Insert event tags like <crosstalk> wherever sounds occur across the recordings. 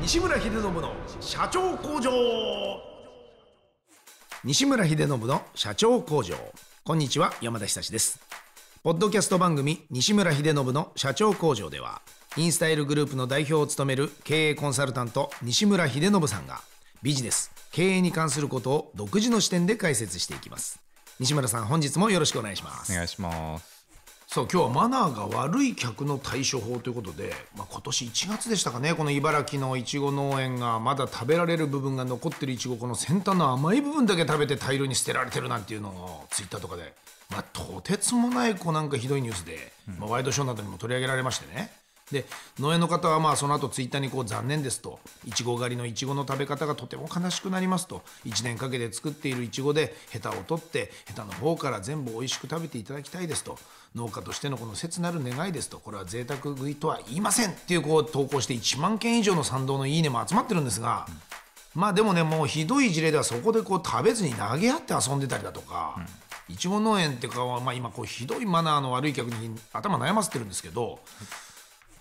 西村秀信の社長工場西村秀信の社長工場こんにちは山田久志ですポッドキャスト番組西村秀信の社長工場ではインスタイルグループの代表を務める経営コンサルタント西村秀信さんがビジネス経営に関することを独自の視点で解説していきます西村さん本日もよろしくお願いしますお願いしますそう今日はマナーが悪い客の対処法ということで、まあ、今年1月でしたかねこの茨城のいちご農園がまだ食べられる部分が残ってるいちごこの先端の甘い部分だけ食べて大量に捨てられてるなんていうのをツイッターとかで、まあ、とてつもないこうなんかひどいニュースで、まあ、ワイドショーなどにも取り上げられましてねで農園の方はまあその後ツイッターにこう残念ですといちご狩りのいちごの食べ方がとても悲しくなりますと1年かけて作っているいちごでヘタを取ってヘタの方から全部美味しく食べていただきたいですと農家としてのこの切なる願いですとこれは贅沢食いとは言いませんっていうこう投稿して1万件以上の賛同のいいねも集まってるんですが。まあでもねもうひどい事例ではそこでこう食べずに投げ合って遊んでたりだとか、うんいちご農園っていうかは、まあ、今こうひどいマナーの悪い客に頭悩ませてるんですけど、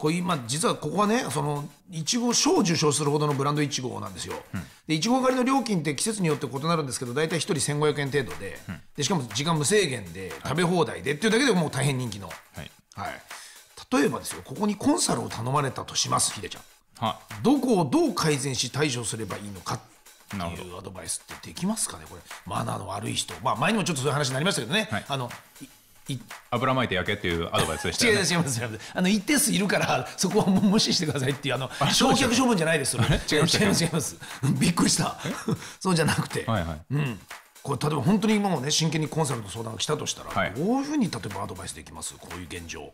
これ今実はここはねそのいちご賞を受賞するほどのブランドいちごなんですよ、うん、でいちご狩りの料金って季節によって異なるんですけど大体1人1500円程度でうん、でしかも時間無制限で食べ放題でっていうだけでもう大変人気の、はい、はい、例えばですよここにコンサルを頼まれたとしますヒデちゃん、はい、どこをどう改善し対処すればいいのかっていうアドバイスってできますかねこれマナーの悪い人まあ前にもちょっとそういう話になりましたけどね、はい、あの油まいて焼けっていうアドバイスでしたよ、ね、違います違いますあの一定数いるからそこはもう無視してくださいっていうあの焼却処分じゃないです違います違いますますびっくりしたそうじゃなくて、はいはい、うんこれ例えば本当に今もね真剣にコンサルの相談が来たとしたら、はい、どういうふうに例えばアドバイスできますこういう現状、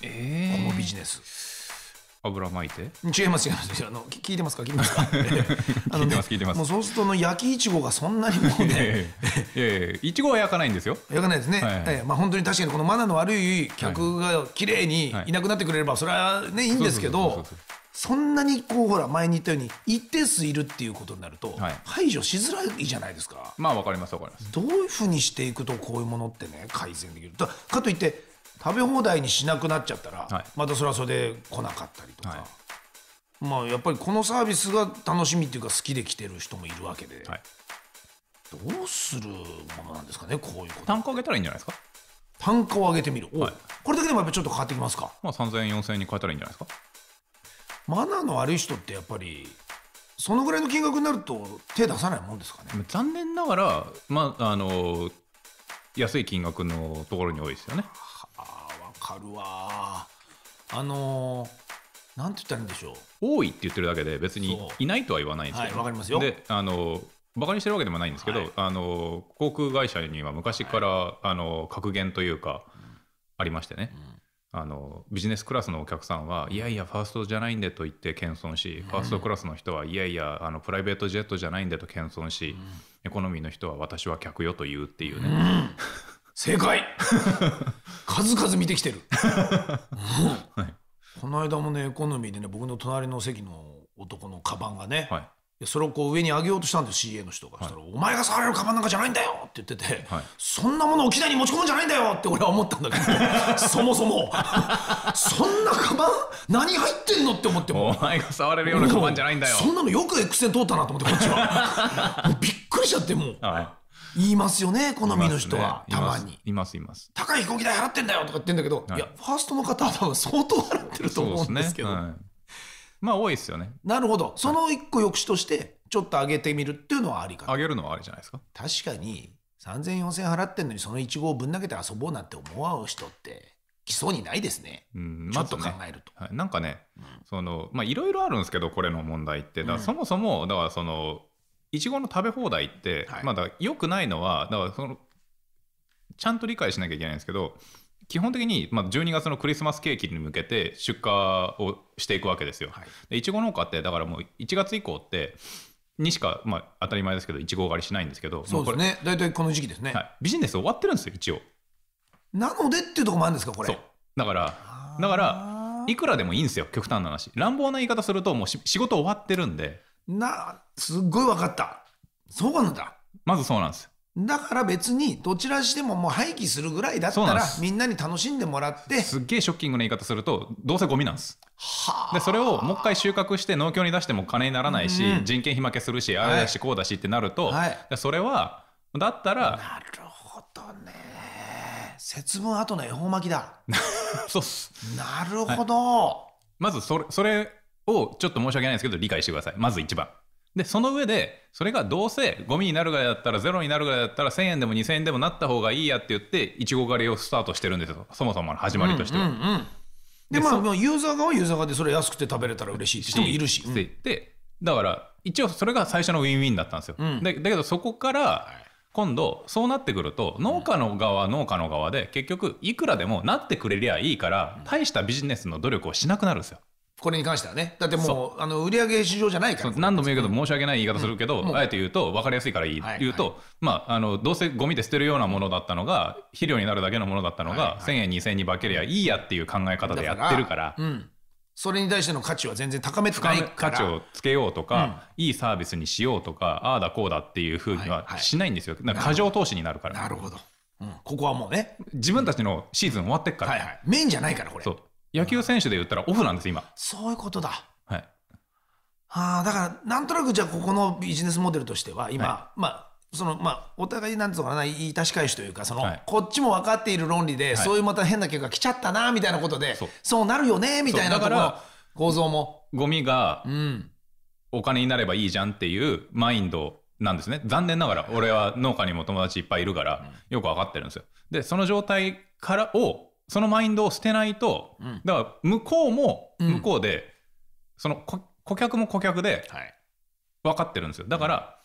えー、このビジネス。油巻いて違います違いますあの聞いてますか聞いてますか <laughs> あの、聞いてます聞いてますもうそうするとの焼きいちごがそんなにもうね <laughs> いちごは焼かないんですよ焼かないですね、はい、ええ、まあ本当に確かにこのマナーの悪い客が綺麗にいなくなってくれればそれはねいいんですけどそんなにこうほら前に言ったように一定数いるっていうことになると、排除しづらいじゃないですか。はい、まあわかりますわかります。どういうふうにしていくとこういうものってね改善できる。とかといって食べ放題にしなくなっちゃったら、はい、またそれはそれで来なかったりとか、はい、まあやっぱりこのサービスが楽しみっていうか好きで来てる人もいるわけで、はい、どうするものなんですかねこういうこと単価上げたらいいんじゃないですか単価を上げてみる、これだけでもやっぱちょっと変わってきますか、まあ、3000円4000円に変えたらいいんじゃないですかマナーの悪い人ってやっぱりそのぐらいの金額になると手出さないもんですかね残念ながら、まあ、あの安い金額のところに多いですよね。かるわあのー、なんて言ったらいいんでしょう多いって言ってるだけで別にいないとは言わないんですね、はい、かりますよであのバカにしてるわけでもないんですけど、はい、あの航空会社には昔から、はい、あの格言というか、ありましてね、うん、あのビジネスクラスのお客さんはいやいやファーストじゃないんでと言って謙遜し、うん、ファーストクラスの人はいやいやあのプライベートジェットじゃないんでと謙遜し、うん、エコノミーの人は私は客よと言うっていうね、正解 <laughs> 数々見てきてる。<laughs> はい、この間もねエコノミーでね僕の隣の席の男のカバンがね、はい、それをこう上に上げようとしたんです CA の人が、はい、したら「お前が触れるカバンなんかじゃないんだよ!」って言ってて、はい、そんなものを機内に持ち込むんじゃないんだよ!」って俺は思ったんだけど <laughs> そもそもそんなカバン何入ってんのって思ってもお前が触れるようなカバンじゃないんだよそんなのよくエク通ったなと思ってこっちは <laughs> びっくりしちゃってもう。はい言いますよね、好みの人は、たまに。います、います。高い飛行機代払ってんだよとか言ってんだけど、い、や、ファーストの方は多分相当払ってると思うんですけど。まあ、多いですよね。なるほど。その一個抑止として、ちょっと上げてみるっていうのはありかな。上げるのはありじゃないですか。確かに、3000、4000払ってんのに、そのイ号ゴをぶん投げて遊ぼうなんて思わう人って、きそうにないですね。うん、ちょっと考えると。はい、なんかね、その、まあ、いろいろあるんですけど、これの問題って。だそもそも、だからその、いちごの食べ放題って、はい、まだ良くないのはだからそのちゃんと理解しなきゃいけないんですけど基本的に、まあ、12月のクリスマスケーキに向けて出荷をしていくわけですよ。はい、ちご農家ってだからもう1月以降ってにしか、まあ、当たり前ですけどいちご狩りしないんですけどそうですね大体この時期ですね、はい、ビジネス終わってるんですよ一応なのでっていうとこもあるんですかこれそうだからだからいくらでもいいんですよ極端な話乱暴な言い方するともう仕事終わってるんでな、すっごい分かった。そうなんだ。まずそうなんですよ。だから別にどちらしてももう廃棄するぐらいだったらみんなに楽しんでもらってすっげえショッキングな言い方するとどうせゴミなんですはでそれをもう一回収穫して農協に出しても金にならないし、うん、人件費負けするしあれだしこうだしってなると、はい、でそれはだったらなるほどね節分後の恵方巻きだ <laughs> そうっすなるほど、はい、まずそれそれをちょっと申し訳ないんですけど理解してください。まず一番。で、その上で、それがどうせゴミになるぐらいだったら、ゼロになるぐらいだったら、1000円でも2000円でもなった方がいいやって言って、いちご狩りをスタートしてるんですよ。そもそもの始まりとしては。うんうんうん、で、まあ、ユーザー側はユーザー側でそれ安くて食べれたら嬉しい人もいるし。うん、で、だから、一応それが最初のウィンウィンだったんですよ。うん、でだけど、そこから、今度そうなってくると農家の側農家の側で結局いくらでもなってくれりゃいいから大したビジネスの努力をしなくなるんですよ。これに関してはね。だってもう、あの売上市場じゃないから。何度も言うけど、申し訳ない言い方するけど、うん、あえて言うと、分かりやすいから言うと、はいうと、まあ、あの、どうせゴミで捨てるようなものだったのが、肥料になるだけのものだったのが、はい1000円、2000円に化けりゃいいやっていう考え方でやってるから。それに対しての価値は全然高めてないから価値をつけようとか、うん、いいサービスにしようとか、ああだこうだっていうふうにはしないんですよ。はいはい、過剰投資になるから。なるほど。うん、ここはもうね。自分たちのシーズン終わってっから。はいはい。メインじゃないから、これ。そう。野球選手で言ったらオフなんです、今。そういうことだ。はい。ああ、だから、なんとなくじゃあ、ここのビジネスモデルとしては、今、はい、まあ、そのまあ、お互いなんとうのかな、言い足し返しというか、その、はい、こっちも分かっている論理で、はい、そういうまた変な結果来ちゃったな、みたいなことで、そうそうなるよね、みたいなところ構造も。ゴミが、うん、お金になればいいじゃんっていうマインドなんですね。残念ながら、俺は農家にも友達いっぱいいるから、よく分かってるんですよ。で、その状態からを、そのマインドを捨てないと、うん、だから向こうも向こうで、うん、その顧客も顧客で分かってるんですよ。だから、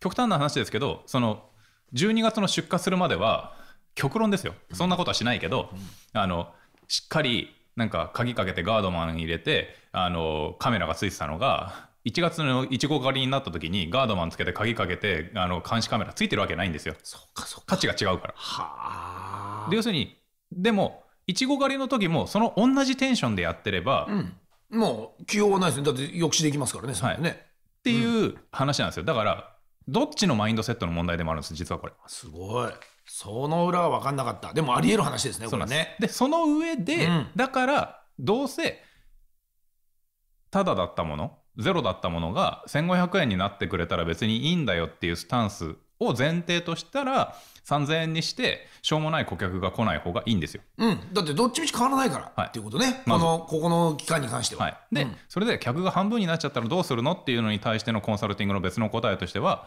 極端な話ですけど、その12月の出荷するまでは、極論ですよ、そんなことはしないけど、あのしっかりなんか鍵かけてガードマン入れて、あのカメラがついてたのが、1月のいちご狩りになった時にガードマンつけて鍵かけてあの監視カメラついてるわけないんですよ。そうかそうか。価値が違うから。はあ。で要するにでもいちご狩りの時もその同じテンションでやってれば、うん、もう気負はないですねだって抑止できますからねそい、ね、っていう話なんですよだからどっちのマインドセットの問題でもあるんです実はこれすごいその裏は分かんなかったでもありえる話ですねこれねでその上で、うん、だからどうせただだったものゼロだったものが1500円になってくれたら別にいいんだよっていうスタンスを前提としたら3000円にして、しょうもない顧客が来ない方がいいんですよ。うん。だってどっちみち変わらないから、はい、っていうことね。ま、この、ここの期間に関しては。はい。で、うん、それで客が半分になっちゃったらどうするのっていうのに対してのコンサルティングの別の答えとしては、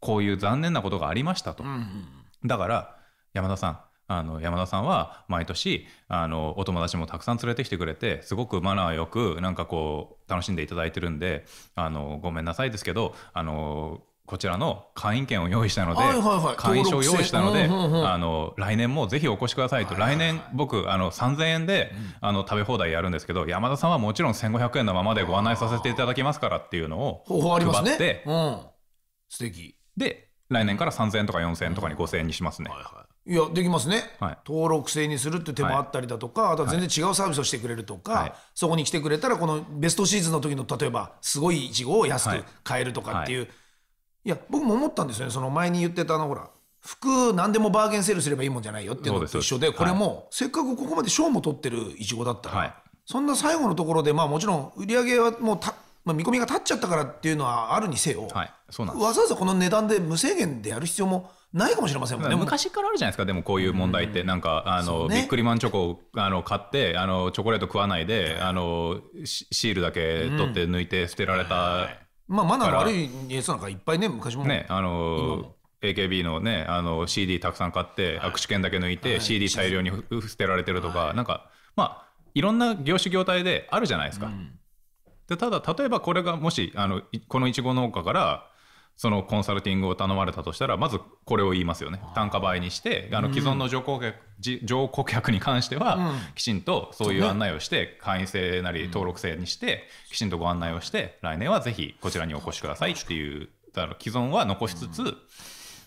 こういう残念なことがありましたと。うんうん、だから、山田さん、あの、山田さんは毎年、あの、お友達もたくさん連れてきてくれて、すごくマナーよく、なんかこう、楽しんでいただいてるんで、あの、ごめんなさいですけど、あの、こちらの会員券を用意したので、はいはいはい、会員証を用意したので、あの、来年もぜひお越しくださいと、来年僕、あの、3000円で、あの、食べ放題やるんですけど、山田さんはもちろん1500円のままでご案内させていただきますからっていうのを、方っありますね。で、うん。素敵。で、来年から3000円とか4000円とかに5000円にしますね。はいはいいや、できますね、はい、登録制にするって手もあったりだとか、はい、あとは全然違うサービスをしてくれるとか、はい、そこに来てくれたら、このベストシーズンの時の、例えば、すごいいちごを安く買えるとかっていう、いや僕も思ったんですよねその前に言ってたのほら服何でもバーゲンセールすればいいもんじゃないよっていうのと一緒でこれもせっかくここまで賞も取ってるいちごだったら、はい、そんな最後のところでまあもちろん売り上げはもうた、まあ、見込みが立っちゃったからっていうのはあるにせよ、はい、そうなんわざわざこの値段で無制限でやる必要もないかもしれませんもんね昔からあるじゃないですかでもこういう問題ってなんか、あの、ね、ビックリマンチョコをあの買ってあのチョコレート食わないであのシールだけ取って抜いて捨てられた。うんはいまあ、マナーの悪いやつなんかいっぱいね、昔も。ね、あの AKB のね、あの CD たくさん買って、握手券だけ抜いて、CD 大量に捨てられてるとか、なんか、まあ、いろんな業種業態であるじゃないですか。でただ、例えばこれがもし、あのこのいちご農家から、そのコンサルティングを頼まれたとしたら、まずこれを言いますよね。単価倍にして、あの既存の乗降客,、乗降客に関しては、きちんとそういう案内をして、会員制なり登録制にして、きちんとご案内をして、来年はぜひこちらにお越しくださいっていう、だから既存は残しつつ、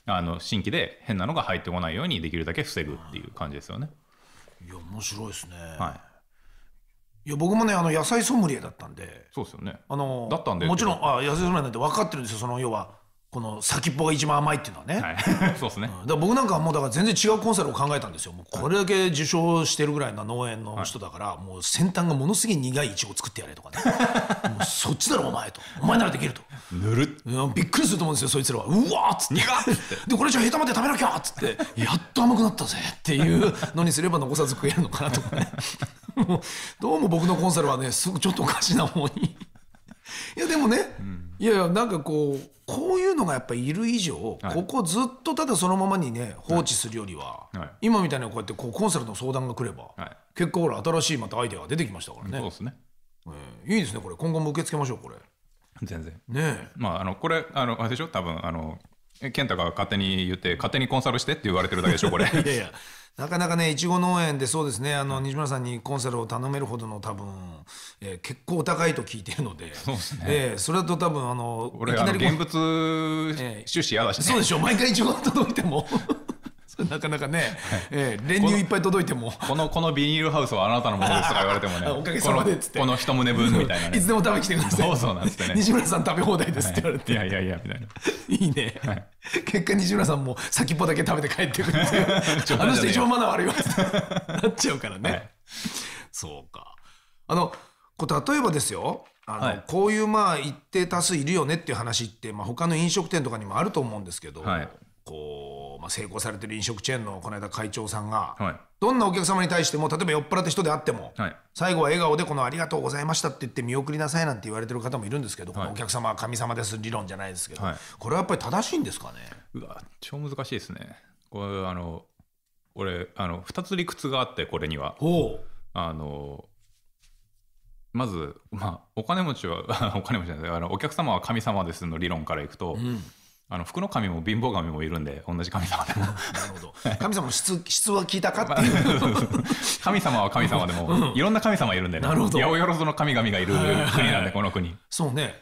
あの新規で変なのが入ってこないようにできるだけ防ぐっていう感じですよね。いや、面白いですね。はいいや僕もねあの野菜ソムリエだったんでそうですよねあのだったんでもちろんあ野菜ソムリエなんて分かってるんですよその要はこの先っぽが一番甘いっていうのはね、はい、<laughs> そうですね、だ僕なんかはもうだから全然違うコンサルを考えたんですよもうこれだけ受賞してるぐらいの農園の人だから、はい、もう先端がものすげえ苦いイチゴ作ってやれとかね <laughs> もうそっちだろお前とお前ならできるとぬるっびっくりすると思うんですよそいつらはうわっつって <laughs> でこれじゃ下手まで食べなきゃっつってやっと甘くなったぜっていうのにすれば残さず食えるのかなとかねどうも僕のコンサルはねすぐちょっとおかしな方に。いやでもね、うん、いやいやなんかこうこういうのがやっぱりいる以上、はい、ここずっとただそのままにね放置するよりは、はい今みたいなこうやってこうコンサルの相談が来れば、結構ほら新しいまたアイデアが出てきましたからね。そうですね、えー、いいですねこれ今後も受け付けましょうこれ。全然。ねまああのこれあのあれでしょ多分あの健太が勝手に言って、勝手にコンサルしてって言われてるだけでしょ、これ。<laughs> いやいや、なかなかね、いちご農園でそうですね、あの、西村さんにコンサルを頼めるほどの多分、えー、結構お高いと聞いてるので、そうですね。えー、それだと多分、あの、俺、あの、現物、えー、収支やだし、ね、そうでしょ、毎回いちごが届いても <laughs> なかなかね、はい、えー、練乳いっぱい届いてもこのこのビニールハウスはあなたのものですとか言われてもね <laughs> おかげさまでっつってこの一棟分みたいな、ね、いつでも食べきてくださいそうそうなんですね西村さん食べ放題ですって言われて、はい、いやいやいやみたいないいね、はい、結果西村さんも先っぽだけ食べて帰ってくるっていう <laughs> あの人一番マナー悪いわってなっちゃうからね、はい、そうかあの例えばですよあの、はい、こういうまあ一定多数いるよねっていう話って、まあ、他の飲食店とかにもあると思うんですけど、はい、こう、まあ、成功されてる飲食チェーンのこの間会長さんが、はい、どんなお客様に対しても例えば酔っ払った人であっても、はい、最後は笑顔でこの「ありがとうございました」って言って見送りなさいなんて言われてる方もいるんですけど、はい、このお客様は神様です理論じゃないですけど、はい、これはやっぱり正しいんですかねうわ超難しいですね。これあの俺あの2つ理屈があってこれには。あのまず、まあ、お金持ちは <laughs> お金持ちじゃないあのお客様は神様ですの理論からいくと、うんあの服の神も貧乏神もいるんで同じ神様でも神様の質質は聞いたかっていう <laughs> 神様は神様でも、いろんな神様いるんでねなるほど八百万の神々がいる国なんでこの国そうね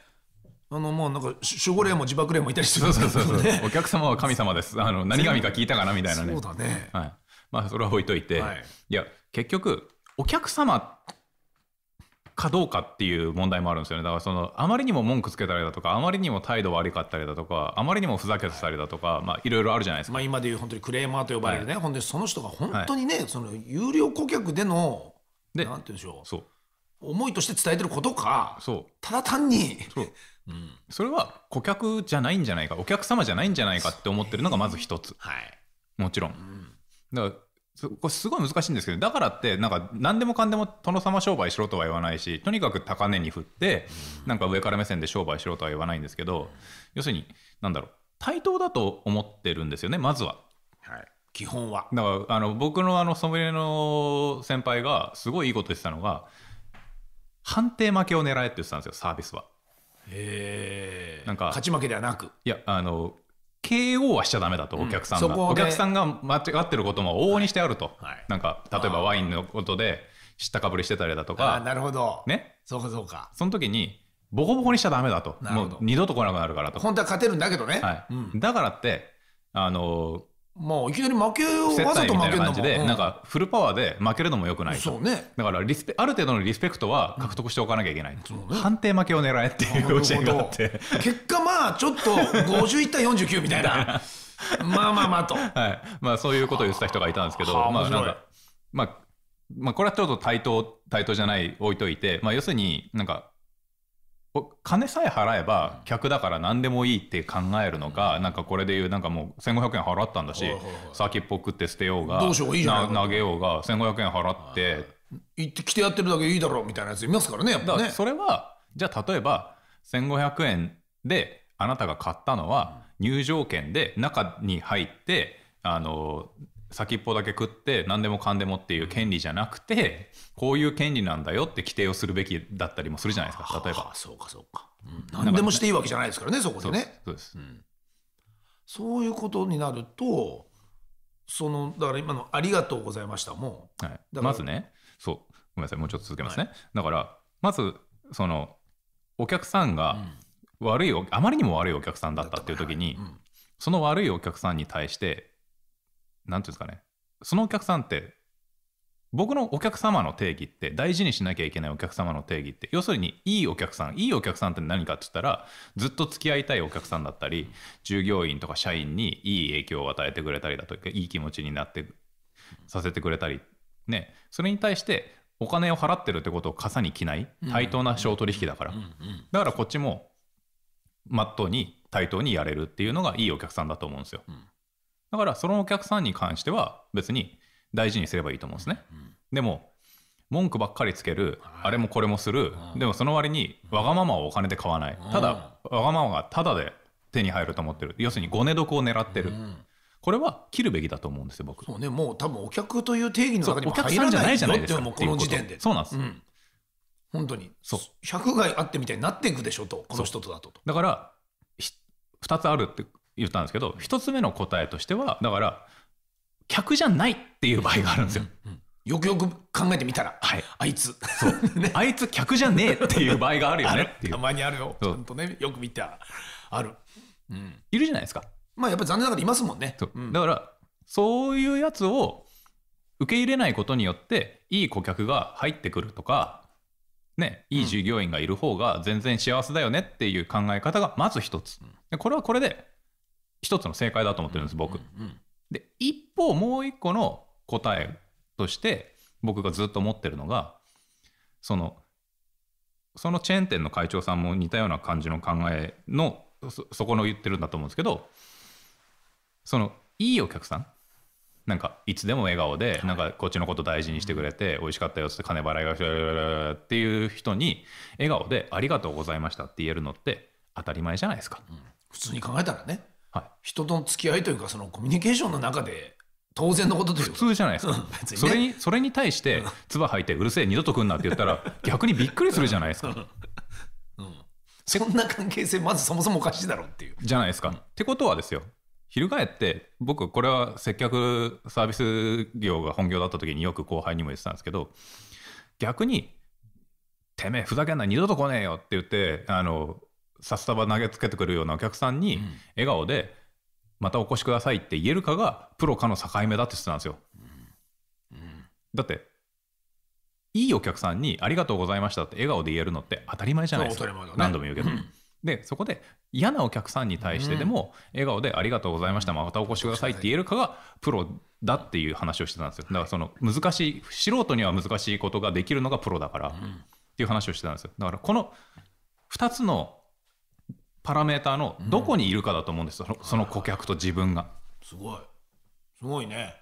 あのもうなんか守護霊も自爆霊もいたりする、ね、そうそうそうそうお客様は神様ですあの何神か聞いたかなみたいなねそうだね、はい、まあそれは置いといて、はい、いや結局お客様かどうかっていう問題もあるんですよねだからそのあまりにも文句つけたりだとかあまりにも態度悪かったりだとかあまりにもふざけてたりだとかまあいろいろあるじゃないですか、まあ、今でいう本当にクレーマーと呼ばれるね、本当にその人が本当にね、はい、その有料顧客でのでなんていうんでしょうそう思いとして伝えてることかそうただ単にそう、<laughs> うん、それは顧客じゃないんじゃないかお客様じゃないんじゃないかって思ってるのがまず一つ、はい、もちろん、うん、だからこれすごい難しいんですけどだからってなんか何でもかんでも殿様商売しろとは言わないしとにかく高値に振ってなんか上から目線で商売しろとは言わないんですけど要するになんだろう対等だと思ってるんですよねまずは。はい基本はだからあの僕のあのソムリエの先輩がすごいいいこと言ってたのが判定負けを狙えって言ってたんですよサービスは。へえ。なんか勝ち負けではなくいやあの KO はしちゃだめだと、お客さんが、うん、お客さんが間違ってることも往々にしてあると、はいなんか例えばワインのことで知ったかぶりしてたりだとかなるほどねそうかそうかその時にボコボコにしちゃだめだともう二度と来なくなるからと本当は勝てるんだけどね、はい、うん、だからってあのまあ、いきなり負けをわざと負けるのもで、うん、なんかフルパワーで負けるのもよくないそう、ね、だからリスペある程度のリスペクトは獲得しておかなきゃいけない、うんね、判定負けを狙えっていう教えがあって結果まあちょっと51対49みたいな <laughs> まあまあまあと、はいまあ、そういうことを言ってた人がいたんですけどまあなんかまあまあこれはちょっと対等対等じゃない置いといて、まあ、要するになんか金さえ払えば客だから何でもいいって考えるのか、うん、なんかこれでいうなんかもう1500円払ったんだし、先っぽ食って捨てようが投げようが1500円払って行ってきてやってるだけいいだろうみたいなやついますからねやっぱねそれはじゃあ例えば1500円であなたが買ったのは入場券で中に入ってあの先っぽだけ食って何でもかんでもっていう権利じゃなくてこういう権利なんだよって規定をするべきだったりもするじゃないですか例えばそうかそうか、うん、何でもしていいわけじゃないですからねそこでねそうです、うん、そういうことになるとそのだから今の「ありがとうございましたも」う、はい、まずねそうごめんなさいもうちょっと続けますね、はい、だからまずそのお客さんが悪い、うん、あまりにも悪いお客さんだったっていう時に、はい、その悪いお客さんに対して何ていうんですかね、そのお客さんって、僕のお客様の定義って、大事にしなきゃいけないお客様の定義って、要するに、いいお客さん、いいお客さんって何かって言ったら、ずっと付き合いたいお客さんだったり、従業員とか社員にいい影響を与えてくれたりだとか、いい気持ちになって、させてくれたり、ね、それに対して、お金を払ってるってことを傘に着ない、対等な商取引だから。だからこっちも、まっとうに、対等にやれるっていうのがいいお客さんだと思うんですよ。うんだからそのお客さんに関しては別に大事にすればいいと思うんですね。でも文句ばっかりつける、あれもこれもする、でもその割にわがままをお金で買わない、ただわがままがただで手に入ると思ってる要するにご寝床を狙ってる、これは切るべきだと思うんですよ僕そうねもう多分お客という定義の中にも入らないじゃないですかこの時点でそうなんです、うん、本当にそう100害あってみたいになっていくでしょとこの人とだとだから2つあるって言ったんですけど、一つ目の答えとしては、だから、客じゃないっていう場合があるんですよ。よくよく考えてみたら、はい、あいつ。そう。<laughs> ね、あいつ客じゃねえっていう場合があるよねっていう。たまにあるよ。ちゃんとね、よく見てある。うん。いるじゃないですか。まあ、やっぱり残念ながらいますもんね。そう。だから、そういうやつを受け入れないことによって、いい顧客が入ってくるとか、ね、いい従業員がいる方が全然幸せだよねっていう考え方がまず一つ。これはこれで一つの正解だと思ってるんです、僕。で、一方、もう一個の答えとして、僕がずっと思ってるのが、その、そのチェーン店の会長さんも似たような感じの考えの、そそこの言ってるんだと思うんですけど、その、いいお客さんなんか、いつでも笑顔で、なんか、こっちのこと大事にしてくれて、美味しかったよって金払いが、っていう人に、笑顔で、ありがとうございましたって言えるのって、当たり前じゃないですか。うん、普通に考えたらね。はい、人との付き合いというかそのコミュニケーションの中で当然のことというか普通じゃないですか、ね、それにそれに対して唾吐いてうるせえ二度と来んなって言ったら逆にびっくりするじゃないですか、うん、うん、そんな関係性まずそもそもおかしいだろうっていうじゃないですか、うん、ってことはですよ翻って僕これは接客サービス業が本業だった時によく後輩にも言ってたんですけど逆に「てめえふざけんな二度と来ねえよ」って言ってあの札束投げつけてくるようなお客さんに、笑顔で、またお越しくださいって言えるかが、プロかの境目だって言ってたんですよ。だって、いいお客さんに、ありがとうございましたって笑顔で言えるのって当たり前じゃないですか。何度も言うけど。で、そこで嫌なお客さんに対してでも、笑顔でありがとうございました、またお越しくださいって言えるかがプロだっていう話をしてたんですよ。だからその難しい、素人には難しいことができるのがプロだからっていう話をしてたんですよ。だからこの2つのパラメーターのどこにいるかだと思うんですよ、うん、その顧客と自分が。すごい。すごいね。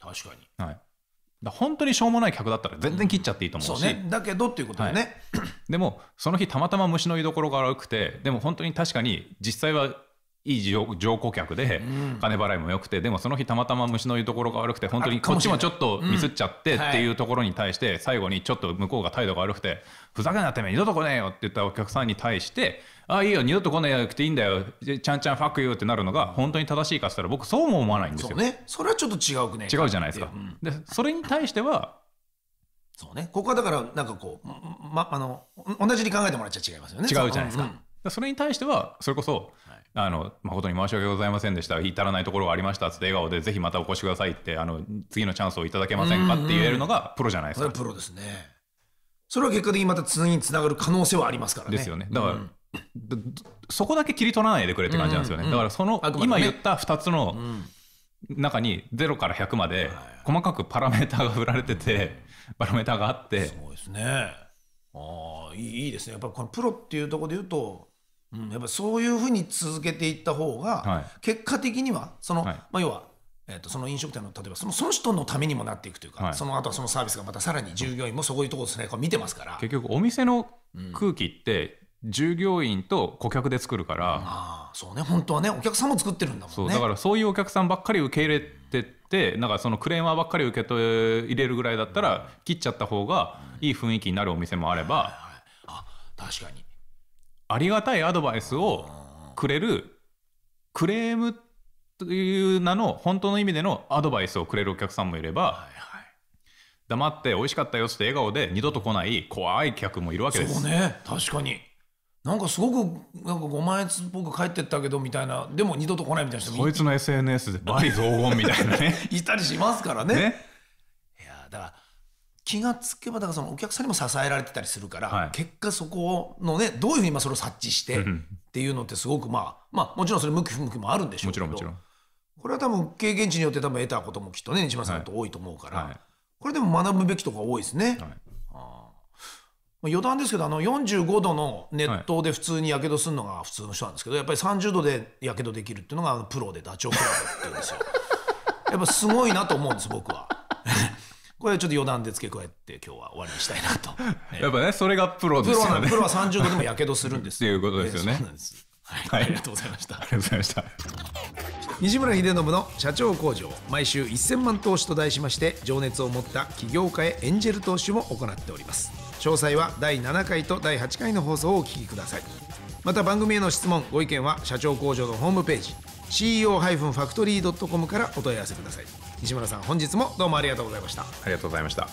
確かに。はい。だか本当にしょうもない客だったら全然切っちゃっていいと思うし、うんうね、だけどっていうことだね、はい、でもその日たまたま虫の居所が悪くてでも本当に確かに実際はいい乗降客で、金払いも良くて、でもその日たまたま虫の居所が悪くて、本当にこっちもちょっとミスっちゃってっていうところに対して、最後にちょっと向こうが態度が悪くて、ふざけんなってめ二度と来ねえよって言ったお客さんに対して、ああ、いいよ、二度と来なくていいんだよ、ちゃんちゃんファックよってなるのが、本当に正しいかっったら、僕、そうも思わないんですよ。ね。それはちょっと違うくね違うじゃないですか。で、それに対しては、そうね。ここはだから、なんかこう、ま、あの、同じに考えてもらっちゃ違いますよね。違うじゃないですか。それに対しては、それこそ、はい、あの、誠に申し訳ございませんでした、至らないところがありましたって笑顔で、ぜひまたお越しくださいって、あの、次のチャンスをいただけませんかって言えるのがプロじゃないですか。プロですね。それは結果的にまた次につながる可能性はありますからね。ですよね。だから、うん、そこだけ切り取らないでくれって感じなんですよね。うんうんだから、その、ね、今言った2つの中に0から100まで、細かくパラメーターが振られてて、パラメーターがあって。そうですね。ああ、いいですね。やっぱこのプロっていうところで言うと、うん、やっぱそういうふうに続けていった方が、結果的にはその、はい、まあ、要はえー、とその飲食店の例えばそのその人のためにもなっていくというか、はい、その後はそのサービスがまたさらに従業員もそういうところですね見てますから結局お店の空気って従業員と顧客で作るから、うん、あそうね本当はねお客さんも作ってるんだもんねだからそういうお客さんばっかり受け入れてってなんかそのクレーマーばっかり受け入れるぐらいだったら切っちゃった方がいい雰囲気になるお店もあれば、うんあ確かにありがたいアドバイスをくれるクレームという名の本当の意味でのアドバイスをくれるお客さんもいれば、黙って美味しかったよって笑顔で二度と来ない怖い客もいるわけです。そうね確かになんかすごくなんか5万円っぽく帰ってったけどみたいなでも二度と来ないみたいな人もこいつの SNS でバリ雑言みたいなね <laughs> いたりしますからね。ねいやだから気がつけば、だからそのお客さんにも支えられてたりするから、はい、結果そこのね、どういうふうに今それを察知してっていうのってすごくまあ、まあもちろんそれ向き不向きもあるんでしょうけど。もちろんもちろん。これは多分経験値によって多分得たこともきっとね、西村さんと多いと思うから、はい、これでも学ぶべきとか多いですね。はい、あ余談ですけど、あの45度の熱湯で普通にやけどするのが普通の人なんですけど、やっぱり30度でやけどできるっていうのがプロでダチョウ倶楽部っていうんですよ。やっぱすごいなと思うんです、僕は。これちょっと余談で付け加えて今日は終わりにしたいなと。<laughs> やっぱね、それがプロですよね。プロは30度でもやけどするんですよ。<laughs> っていうことですよね。はい、ありがとうございました。ありがとうございました。西村秀信の社長工場毎週1000万投資と題しまして情熱を持った起業家へエンジェル投資も行っております詳細は第7回と第8回の放送をお聞きくださいまた番組への質問ご意見は社長工場のホームページ CEO-factory.com からお問い合わせください西村さん本日もどうもありがとうございましたありがとうございました